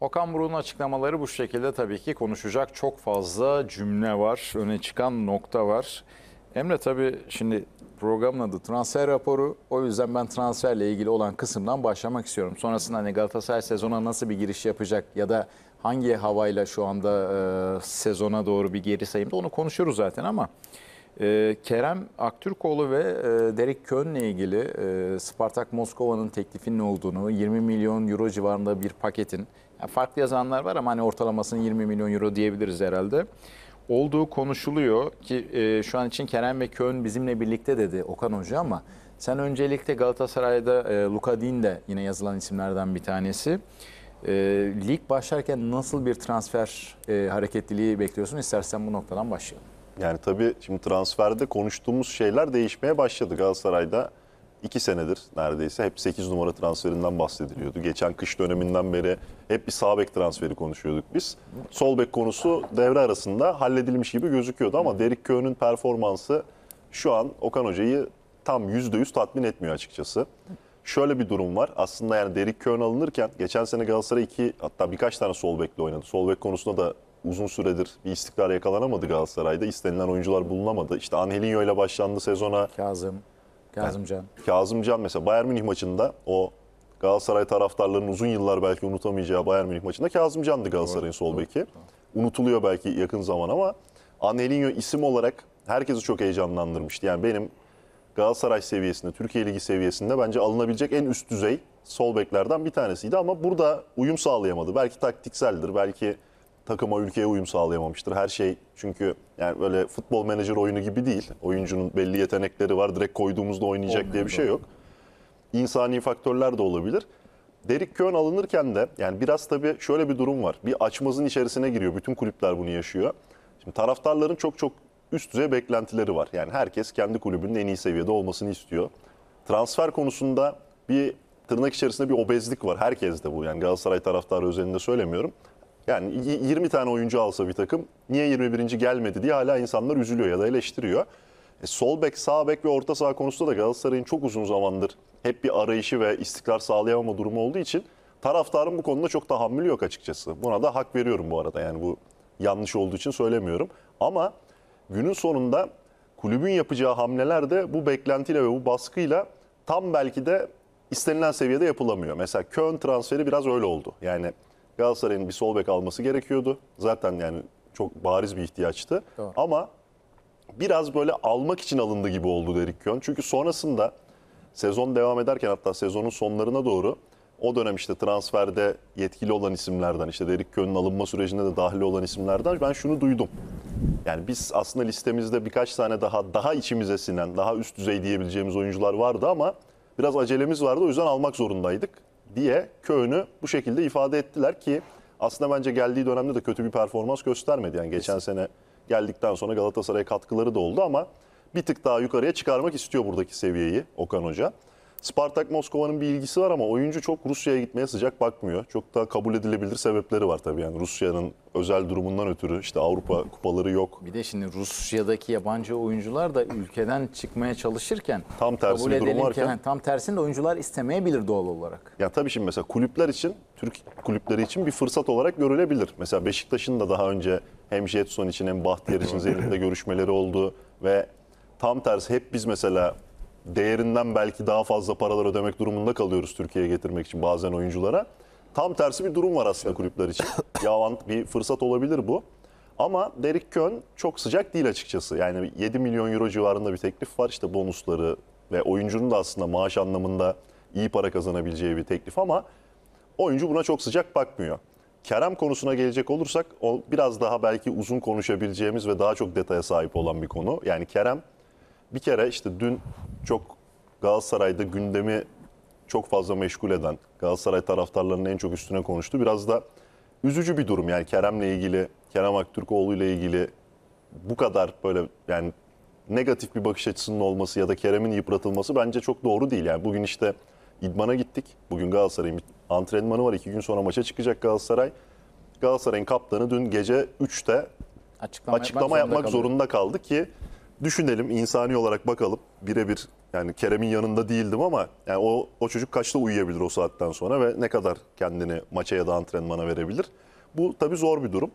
Okan Buruk'un açıklamaları bu şekilde tabii ki konuşacak çok fazla cümle var, öne çıkan nokta var. Emre tabii şimdi programın adı transfer raporu. O yüzden ben transferle ilgili olan kısımdan başlamak istiyorum. Sonrasında hani Galatasaray sezona nasıl bir giriş yapacak ya da hangi havayla şu anda e, sezona doğru bir geri sayımda onu konuşuruz zaten ama e, Kerem Aktürkoğlu ve e, Derek Kön'le ilgili e, Spartak Moskova'nın teklifinin olduğunu, 20 milyon euro civarında bir paketin farklı yazanlar var ama hani ortalamasının 20 milyon euro diyebiliriz herhalde. Olduğu konuşuluyor ki e, şu an için Kerem ve Köhn bizimle birlikte dedi Okan Hoca ama sen öncelikle Galatasaray'da e, Luka Din de yine yazılan isimlerden bir tanesi. E, lig başlarken nasıl bir transfer e, hareketliliği bekliyorsun? İstersen bu noktadan başlayalım. Yani tabii şimdi transferde konuştuğumuz şeyler değişmeye başladı Galatasaray'da iki senedir neredeyse hep 8 numara transferinden bahsediliyordu. Geçen kış döneminden beri hep bir sağ bek transferi konuşuyorduk biz. Sol bek konusu devre arasında halledilmiş gibi gözüküyordu ama Derek Köğün'ün performansı şu an Okan Hoca'yı tam %100 tatmin etmiyor açıkçası. Şöyle bir durum var. Aslında yani Derek Köğün alınırken geçen sene Galatasaray iki hatta birkaç tane sol bekle oynadı. Sol bek konusunda da uzun süredir bir istikrar yakalanamadı Galatasaray'da. İstenilen oyuncular bulunamadı. İşte Angelinho ile başlandı sezona. Kazım. Kazımcan. Kazımcan mesela Bayern Münih maçında o Galatasaray taraftarlarının uzun yıllar belki unutamayacağı Bayern Münih maçında Kazımcan'dı Galatasaray'ın sol beki. Unutuluyor belki yakın zaman ama Anelinho isim olarak herkesi çok heyecanlandırmıştı. Yani benim Galatasaray seviyesinde, Türkiye Ligi seviyesinde bence alınabilecek en üst düzey sol beklerden bir tanesiydi ama burada uyum sağlayamadı. Belki taktikseldir, belki takıma ülkeye uyum sağlayamamıştır. Her şey çünkü yani böyle futbol menajer oyunu gibi değil. Oyuncunun belli yetenekleri var. Direkt koyduğumuzda oynayacak Olmuyor diye bir şey yok. İnsani faktörler de olabilir. Derek Köhn alınırken de yani biraz tabii şöyle bir durum var. Bir açmazın içerisine giriyor. Bütün kulüpler bunu yaşıyor. Şimdi taraftarların çok çok üst düzey beklentileri var. Yani herkes kendi kulübünün en iyi seviyede olmasını istiyor. Transfer konusunda bir tırnak içerisinde bir obezlik var. Herkes de bu. Yani Galatasaray taraftarı özelinde söylemiyorum. Yani 20 tane oyuncu alsa bir takım niye 21. gelmedi diye hala insanlar üzülüyor ya da eleştiriyor. E, sol bek, sağ bek ve orta saha konusunda da Galatasaray'ın çok uzun zamandır hep bir arayışı ve istikrar sağlayamama durumu olduğu için taraftarın bu konuda çok tahammülü yok açıkçası. Buna da hak veriyorum bu arada yani bu yanlış olduğu için söylemiyorum. Ama günün sonunda kulübün yapacağı hamleler de bu beklentiyle ve bu baskıyla tam belki de istenilen seviyede yapılamıyor. Mesela Köln transferi biraz öyle oldu. Yani Galatasaray'ın bir sol bek alması gerekiyordu. Zaten yani çok bariz bir ihtiyaçtı. Doğru. Ama biraz böyle almak için alındı gibi oldu Derik Kön. Çünkü sonrasında sezon devam ederken hatta sezonun sonlarına doğru o dönem işte transferde yetkili olan isimlerden işte Derik Kön'ün alınma sürecinde de dahil olan isimlerden ben şunu duydum. Yani biz aslında listemizde birkaç tane daha daha içimize sinen, daha üst düzey diyebileceğimiz oyuncular vardı ama biraz acelemiz vardı o yüzden almak zorundaydık diye Köln'ü bu şekilde ifade ettiler ki aslında bence geldiği dönemde de kötü bir performans göstermedi. Yani geçen sene geldikten sonra Galatasaray'a katkıları da oldu ama bir tık daha yukarıya çıkarmak istiyor buradaki seviyeyi Okan Hoca. Spartak Moskova'nın bir ilgisi var ama oyuncu çok Rusya'ya gitmeye sıcak bakmıyor. Çok daha kabul edilebilir sebepleri var tabii. Yani Rusya'nın özel durumundan ötürü işte Avrupa kupaları yok. Bir de şimdi Rusya'daki yabancı oyuncular da ülkeden çıkmaya çalışırken tam tersi kabul durum varken yani tam tersinde oyuncular istemeyebilir doğal olarak. Ya tabii şimdi mesela kulüpler için Türk kulüpleri için bir fırsat olarak görülebilir. Mesela Beşiktaş'ın da daha önce hem Jetson için hem Bahtiyar için Zeynep'le görüşmeleri oldu ve tam tersi hep biz mesela değerinden belki daha fazla paralar ödemek durumunda kalıyoruz Türkiye'ye getirmek için bazen oyunculara. Tam tersi bir durum var aslında kulüpler için. Bir bir fırsat olabilir bu. Ama Derek Kön çok sıcak değil açıkçası. Yani 7 milyon euro civarında bir teklif var. İşte bonusları ve oyuncunun da aslında maaş anlamında iyi para kazanabileceği bir teklif ama oyuncu buna çok sıcak bakmıyor. Kerem konusuna gelecek olursak o biraz daha belki uzun konuşabileceğimiz ve daha çok detaya sahip olan bir konu. Yani Kerem bir kere işte dün çok Galatasaray'da gündemi çok fazla meşgul eden, Galatasaray taraftarlarının en çok üstüne konuştu. Biraz da üzücü bir durum yani Kerem'le ilgili, Kerem Aktürkoğlu ile ilgili bu kadar böyle yani negatif bir bakış açısının olması ya da Kerem'in yıpratılması bence çok doğru değil. Yani bugün işte idmana gittik. Bugün Galatasaray'ın antrenmanı var. iki gün sonra maça çıkacak Galatasaray. Galatasaray'ın kaptanı dün gece 3'te açıklama, açıklama yapmak, zorunda, yapmak zorunda kaldı ki düşünelim insani olarak bakalım birebir yani Kerem'in yanında değildim ama yani o, o çocuk kaçta uyuyabilir o saatten sonra ve ne kadar kendini maça ya da antrenmana verebilir? Bu tabii zor bir durum.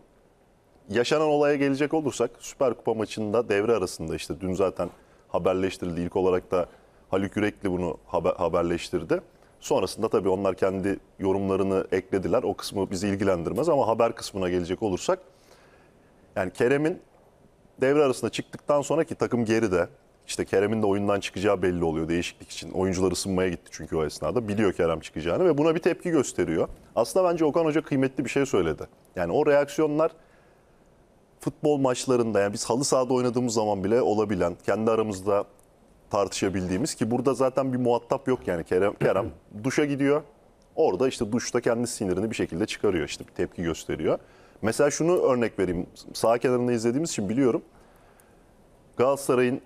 Yaşanan olaya gelecek olursak Süper Kupa maçında devre arasında işte dün zaten haberleştirildi. İlk olarak da Haluk Yürekli bunu haber, haberleştirdi. Sonrasında tabii onlar kendi yorumlarını eklediler. O kısmı bizi ilgilendirmez ama haber kısmına gelecek olursak yani Kerem'in devre arasında çıktıktan sonraki ki takım geride işte Kerem'in de oyundan çıkacağı belli oluyor değişiklik için. Oyuncular ısınmaya gitti çünkü o esnada. Biliyor Kerem çıkacağını ve buna bir tepki gösteriyor. Aslında bence Okan Hoca kıymetli bir şey söyledi. Yani o reaksiyonlar futbol maçlarında yani biz halı sahada oynadığımız zaman bile olabilen, kendi aramızda tartışabildiğimiz ki burada zaten bir muhatap yok yani Kerem, Kerem duşa gidiyor. Orada işte duşta kendi sinirini bir şekilde çıkarıyor işte bir tepki gösteriyor. Mesela şunu örnek vereyim. Sağ kenarında izlediğimiz için biliyorum. Galatasaray'ın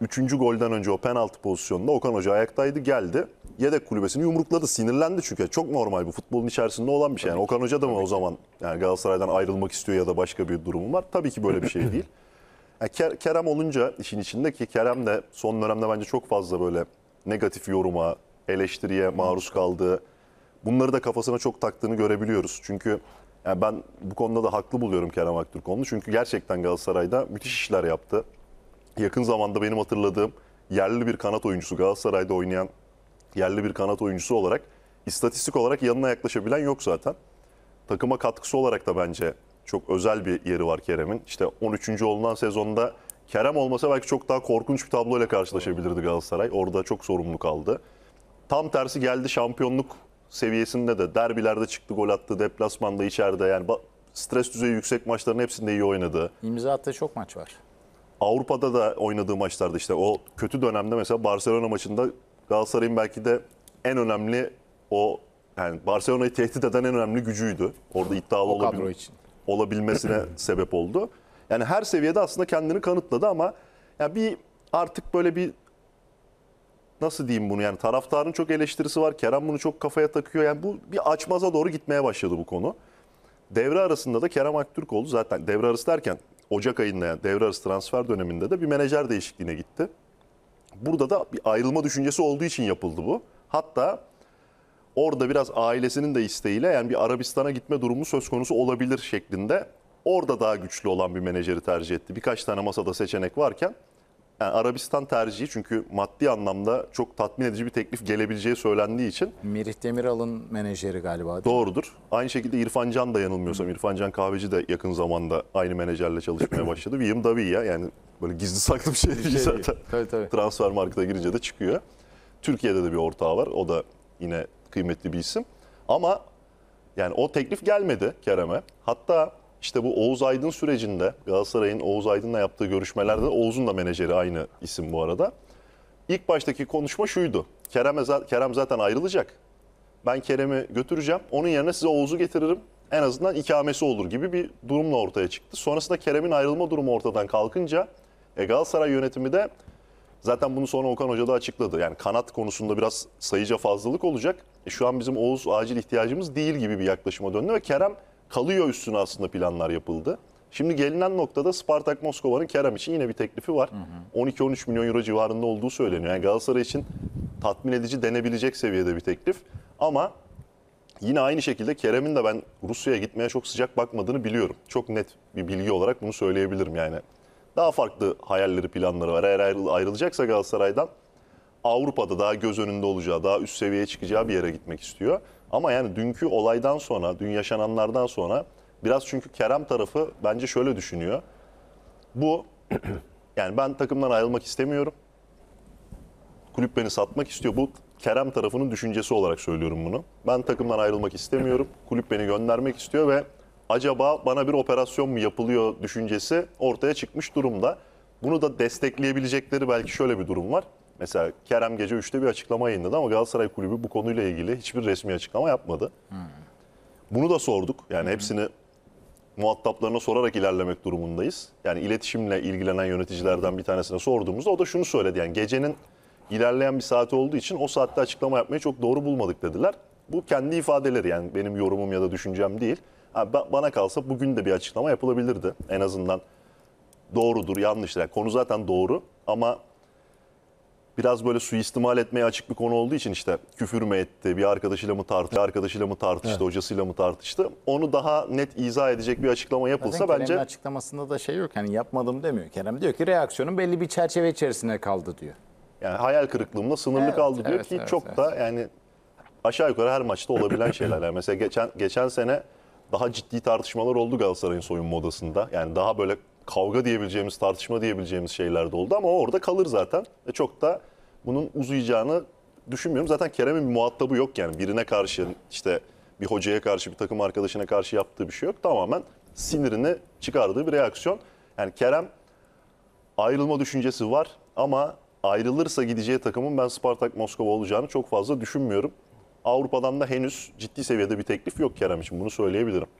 Üçüncü golden önce o penaltı pozisyonunda Okan Hoca ayaktaydı geldi. Yedek kulübesini yumrukladı. Sinirlendi çünkü. Çok normal bu futbolun içerisinde olan bir şey. Yani Okan Hoca da mı o zaman yani Galatasaray'dan ayrılmak istiyor ya da başka bir durumu var? Tabii ki böyle bir şey değil. Yani Kerem olunca işin içinde ki Kerem de son dönemde bence çok fazla böyle negatif yoruma, eleştiriye maruz kaldığı bunları da kafasına çok taktığını görebiliyoruz. Çünkü yani ben bu konuda da haklı buluyorum Kerem Aktürkoğlu'nu. Çünkü gerçekten Galatasaray'da müthiş işler yaptı yakın zamanda benim hatırladığım yerli bir kanat oyuncusu Galatasaray'da oynayan yerli bir kanat oyuncusu olarak istatistik olarak yanına yaklaşabilen yok zaten. Takıma katkısı olarak da bence çok özel bir yeri var Kerem'in. İşte 13. olunan sezonda Kerem olmasa belki çok daha korkunç bir tabloyla karşılaşabilirdi Galatasaray. Orada çok sorumlu kaldı. Tam tersi geldi şampiyonluk seviyesinde de derbilerde çıktı, gol attı, deplasmanda içeride yani stres düzeyi yüksek maçların hepsinde iyi oynadı. İmza attığı çok maç var. Avrupa'da da oynadığı maçlarda işte o kötü dönemde mesela Barcelona maçında Galatasaray'ın belki de en önemli o yani Barcelona'yı tehdit eden en önemli gücüydü. Orada iddialı olabil için. olabilmesine sebep oldu. Yani her seviyede aslında kendini kanıtladı ama yani bir artık böyle bir nasıl diyeyim bunu yani taraftarın çok eleştirisi var. Kerem bunu çok kafaya takıyor. Yani bu bir açmaza doğru gitmeye başladı bu konu. Devre arasında da Kerem Aktürkoğlu zaten devre arası derken Ocak ayında yani devre arası transfer döneminde de bir menajer değişikliğine gitti. Burada da bir ayrılma düşüncesi olduğu için yapıldı bu. Hatta orada biraz ailesinin de isteğiyle yani bir Arabistan'a gitme durumu söz konusu olabilir şeklinde orada daha güçlü olan bir menajeri tercih etti. Birkaç tane masada seçenek varken yani Arabistan tercihi çünkü maddi anlamda çok tatmin edici bir teklif gelebileceği söylendiği için. Merih Demiral'ın menajeri galiba. Doğrudur. Aynı şekilde İrfan Can da yanılmıyorsam İrfan Can Kahveci de yakın zamanda aynı menajerle çalışmaya başladı. William ya yani böyle gizli saklı bir şey değil Şey zaten. Tabii tabii. Transfer markete girince de çıkıyor. Türkiye'de de bir ortağı var. O da yine kıymetli bir isim. Ama yani o teklif gelmedi Kerem'e. Hatta işte bu Oğuz Aydın sürecinde Galatasaray'ın Oğuz Aydın'la yaptığı görüşmelerde Oğuz'un da menajeri aynı isim bu arada. İlk baştaki konuşma şuydu. Kerem, Kerem zaten ayrılacak. Ben Kerem'i götüreceğim. Onun yerine size Oğuz'u getiririm. En azından ikamesi olur gibi bir durumla ortaya çıktı. Sonrasında Kerem'in ayrılma durumu ortadan kalkınca e, Galatasaray yönetimi de zaten bunu sonra Okan Hoca da açıkladı. Yani kanat konusunda biraz sayıca fazlalık olacak. E, şu an bizim Oğuz acil ihtiyacımız değil gibi bir yaklaşıma döndü ve Kerem kalıyor üstüne aslında planlar yapıldı. Şimdi gelinen noktada Spartak Moskova'nın Kerem için yine bir teklifi var. 12-13 milyon euro civarında olduğu söyleniyor. Yani Galatasaray için tatmin edici denebilecek seviyede bir teklif. Ama yine aynı şekilde Kerem'in de ben Rusya'ya gitmeye çok sıcak bakmadığını biliyorum. Çok net bir bilgi olarak bunu söyleyebilirim yani. Daha farklı hayalleri, planları var. Eğer ayrılacaksa Galatasaray'dan Avrupa'da daha göz önünde olacağı, daha üst seviyeye çıkacağı bir yere gitmek istiyor. Ama yani dünkü olaydan sonra, dün yaşananlardan sonra biraz çünkü Kerem tarafı bence şöyle düşünüyor. Bu yani ben takımdan ayrılmak istemiyorum. Kulüp beni satmak istiyor. Bu Kerem tarafının düşüncesi olarak söylüyorum bunu. Ben takımdan ayrılmak istemiyorum. Kulüp beni göndermek istiyor ve acaba bana bir operasyon mu yapılıyor düşüncesi ortaya çıkmış durumda. Bunu da destekleyebilecekleri belki şöyle bir durum var. Mesela Kerem gece 3'te bir açıklama yayınladı ama Galatasaray Kulübü bu konuyla ilgili hiçbir resmi açıklama yapmadı. Hmm. Bunu da sorduk. Yani hmm. hepsini muhataplarına sorarak ilerlemek durumundayız. Yani iletişimle ilgilenen yöneticilerden bir tanesine sorduğumuzda o da şunu söyledi. Yani gecenin ilerleyen bir saati olduğu için o saatte açıklama yapmayı çok doğru bulmadık dediler. Bu kendi ifadeleri yani benim yorumum ya da düşüncem değil. Yani bana kalsa bugün de bir açıklama yapılabilirdi. En azından doğrudur, yanlıştır. Yani konu zaten doğru ama biraz böyle suistimal etmeye açık bir konu olduğu için işte küfür mü etti, bir arkadaşıyla mı tartıştı, arkadaşıyla mı tartıştı, evet. hocasıyla mı tartıştı. Onu daha net izah edecek bir açıklama yapılsa Zaten bence... açıklamasında da şey yok hani yapmadım demiyor. Kerem diyor ki reaksiyonun belli bir çerçeve içerisinde kaldı diyor. Yani hayal kırıklığımla sınırlı evet, kaldı diyor evet, ki evet, çok evet. da yani aşağı yukarı her maçta olabilen şeyler. Yani mesela geçen geçen sene daha ciddi tartışmalar oldu Galatasaray'ın soyunma odasında. Yani daha böyle kavga diyebileceğimiz, tartışma diyebileceğimiz şeyler de oldu ama o orada kalır zaten. E çok da bunun uzayacağını düşünmüyorum. Zaten Kerem'in bir muhatabı yok yani birine karşı işte bir hocaya karşı bir takım arkadaşına karşı yaptığı bir şey yok. Tamamen sinirini çıkardığı bir reaksiyon. Yani Kerem ayrılma düşüncesi var ama ayrılırsa gideceği takımın ben Spartak Moskova olacağını çok fazla düşünmüyorum. Avrupa'dan da henüz ciddi seviyede bir teklif yok Kerem için bunu söyleyebilirim.